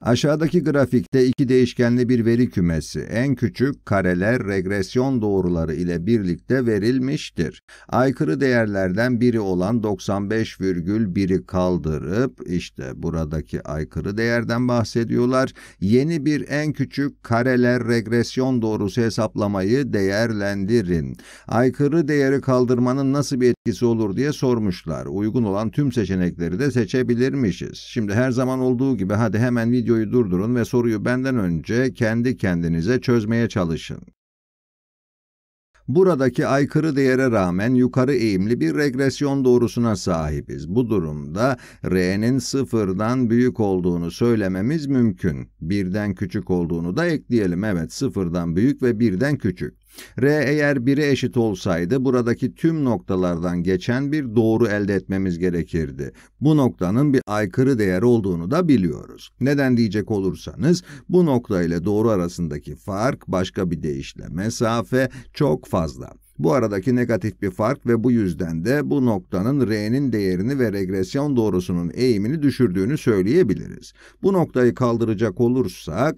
Aşağıdaki grafikte iki değişkenli bir veri kümesi, en küçük kareler regresyon doğruları ile birlikte verilmiştir. Aykırı değerlerden biri olan 95,1'i kaldırıp, işte buradaki aykırı değerden bahsediyorlar, yeni bir en küçük kareler regresyon doğrusu hesaplamayı değerlendirin. Aykırı değeri kaldırmanın nasıl bir etkisi olur diye sormuşlar. Uygun olan tüm seçenekleri de seçebilirmişiz. Şimdi her zaman olduğu gibi hadi hemen video videoyu durdurun ve soruyu benden önce kendi kendinize çözmeye çalışın. Buradaki aykırı değere rağmen yukarı eğimli bir regresyon doğrusuna sahibiz. Bu durumda r'nin sıfırdan büyük olduğunu söylememiz mümkün. Birden küçük olduğunu da ekleyelim. Evet sıfırdan büyük ve birden küçük. R eğer 1'e eşit olsaydı buradaki tüm noktalardan geçen bir doğru elde etmemiz gerekirdi. Bu noktanın bir aykırı değer olduğunu da biliyoruz. Neden diyecek olursanız bu nokta ile doğru arasındaki fark başka bir deyişle mesafe çok fazla. Bu aradaki negatif bir fark ve bu yüzden de bu noktanın r'nin değerini ve regresyon doğrusunun eğimini düşürdüğünü söyleyebiliriz. Bu noktayı kaldıracak olursak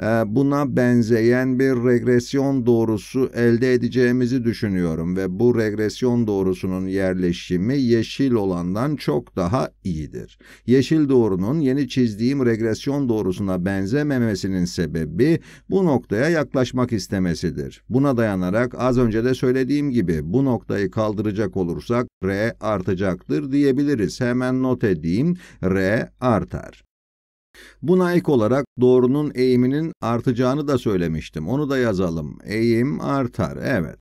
e, buna benzeyen bir regresyon doğrusu elde edeceğimizi düşünüyorum ve bu regresyon doğrusunun yerleşimi yeşil olandan çok daha iyidir. Yeşil doğrunun yeni çizdiğim regresyon doğrusuna benzememesinin sebebi bu noktaya yaklaşmak istemesidir. Buna dayanarak az önce de söylemiştim söylediğim gibi bu noktayı kaldıracak olursak R artacaktır diyebiliriz. Hemen not edeyim. R artar. Buna ek olarak doğrunun eğiminin artacağını da söylemiştim. Onu da yazalım. Eğim artar. Evet.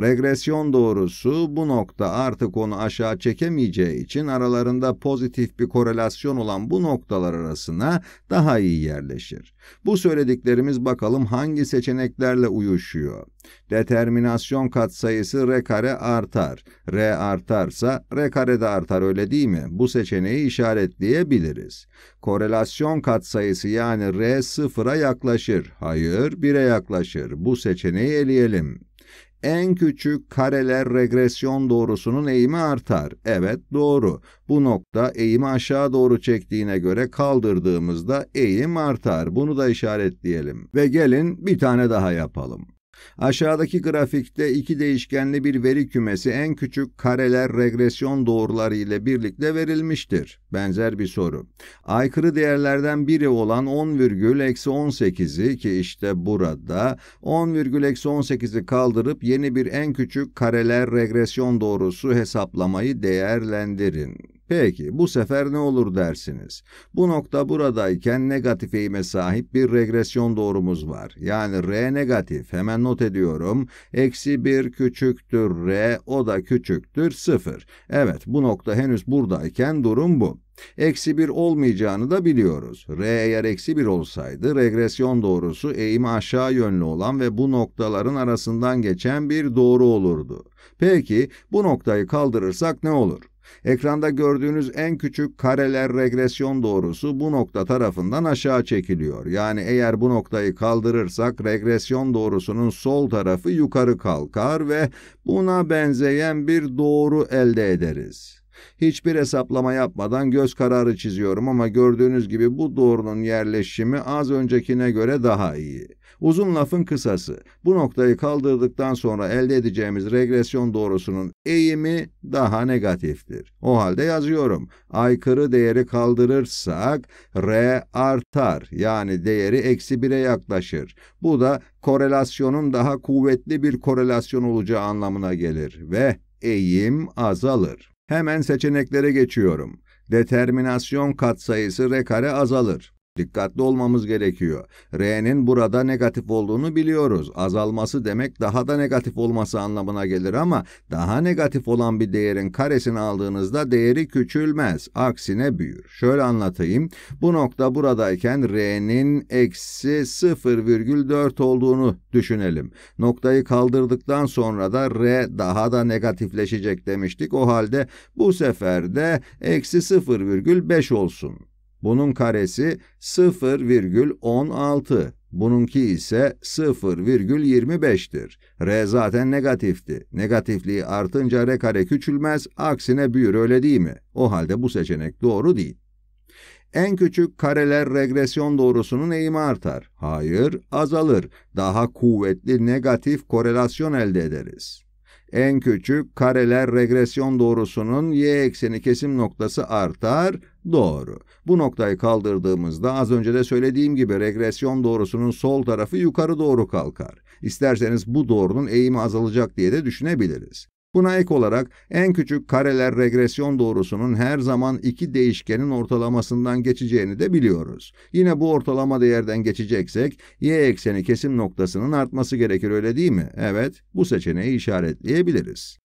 Regresyon doğrusu bu nokta artık onu aşağı çekemeyeceği için aralarında pozitif bir korelasyon olan bu noktalar arasına daha iyi yerleşir. Bu söylediklerimiz bakalım hangi seçeneklerle uyuşuyor. Determinasyon katsayısı r kare artar. R artarsa r kare de artar öyle değil mi? Bu seçeneği işaretleyebiliriz. Korelasyon katsayısı yani r sıfıra yaklaşır. Hayır 1'e yaklaşır. Bu seçeneği eleyelim. En küçük kareler regresyon doğrusunun eğimi artar. Evet doğru. Bu nokta eğimi aşağı doğru çektiğine göre kaldırdığımızda eğim artar. Bunu da işaretleyelim. Ve gelin bir tane daha yapalım. Aşağıdaki grafikte iki değişkenli bir veri kümesi en küçük kareler regresyon doğruları ile birlikte verilmiştir. Benzer bir soru. Aykırı değerlerden biri olan 10,-18'i ki işte burada 10,-18'i kaldırıp yeni bir en küçük kareler regresyon doğrusu hesaplamayı değerlendirin. Peki bu sefer ne olur dersiniz? Bu nokta buradayken negatif eğime sahip bir regresyon doğrumuz var. Yani R negatif hemen not ediyorum. Eksi 1 küçüktür R o da küçüktür 0. Evet bu nokta henüz buradayken durum bu. Eksi 1 olmayacağını da biliyoruz. R eğer eksi 1 olsaydı regresyon doğrusu eğimi aşağı yönlü olan ve bu noktaların arasından geçen bir doğru olurdu. Peki bu noktayı kaldırırsak ne olur? Ekranda gördüğünüz en küçük kareler regresyon doğrusu bu nokta tarafından aşağı çekiliyor. Yani eğer bu noktayı kaldırırsak regresyon doğrusunun sol tarafı yukarı kalkar ve buna benzeyen bir doğru elde ederiz. Hiçbir hesaplama yapmadan göz kararı çiziyorum ama gördüğünüz gibi bu doğrunun yerleşimi az öncekine göre daha iyi. Uzun lafın kısası, bu noktayı kaldırdıktan sonra elde edeceğimiz regresyon doğrusunun eğimi daha negatiftir. O halde yazıyorum. Aykırı değeri kaldırırsak R artar yani değeri eksi 1'e yaklaşır. Bu da korelasyonun daha kuvvetli bir korelasyon olacağı anlamına gelir ve eğim azalır. Hemen seçeneklere geçiyorum. Determinasyon katsayısı r kare azalır. Dikkatli olmamız gerekiyor. R'nin burada negatif olduğunu biliyoruz. Azalması demek daha da negatif olması anlamına gelir ama daha negatif olan bir değerin karesini aldığınızda değeri küçülmez. Aksine büyür. Şöyle anlatayım. Bu nokta buradayken R'nin eksi 0,4 olduğunu düşünelim. Noktayı kaldırdıktan sonra da R daha da negatifleşecek demiştik. O halde bu sefer de eksi 0,5 olsun. Bunun karesi 0,16. Bununki ise 0,25'tir. R zaten negatifti. Negatifliği artınca R kare küçülmez, aksine büyür öyle değil mi? O halde bu seçenek doğru değil. En küçük kareler regresyon doğrusunun eğimi artar. Hayır, azalır. Daha kuvvetli negatif korelasyon elde ederiz. En küçük kareler regresyon doğrusunun y ekseni kesim noktası artar, Doğru. Bu noktayı kaldırdığımızda az önce de söylediğim gibi regresyon doğrusunun sol tarafı yukarı doğru kalkar. İsterseniz bu doğrunun eğimi azalacak diye de düşünebiliriz. Buna ek olarak en küçük kareler regresyon doğrusunun her zaman iki değişkenin ortalamasından geçeceğini de biliyoruz. Yine bu ortalama değerden geçeceksek y ekseni kesim noktasının artması gerekir öyle değil mi? Evet, bu seçeneği işaretleyebiliriz.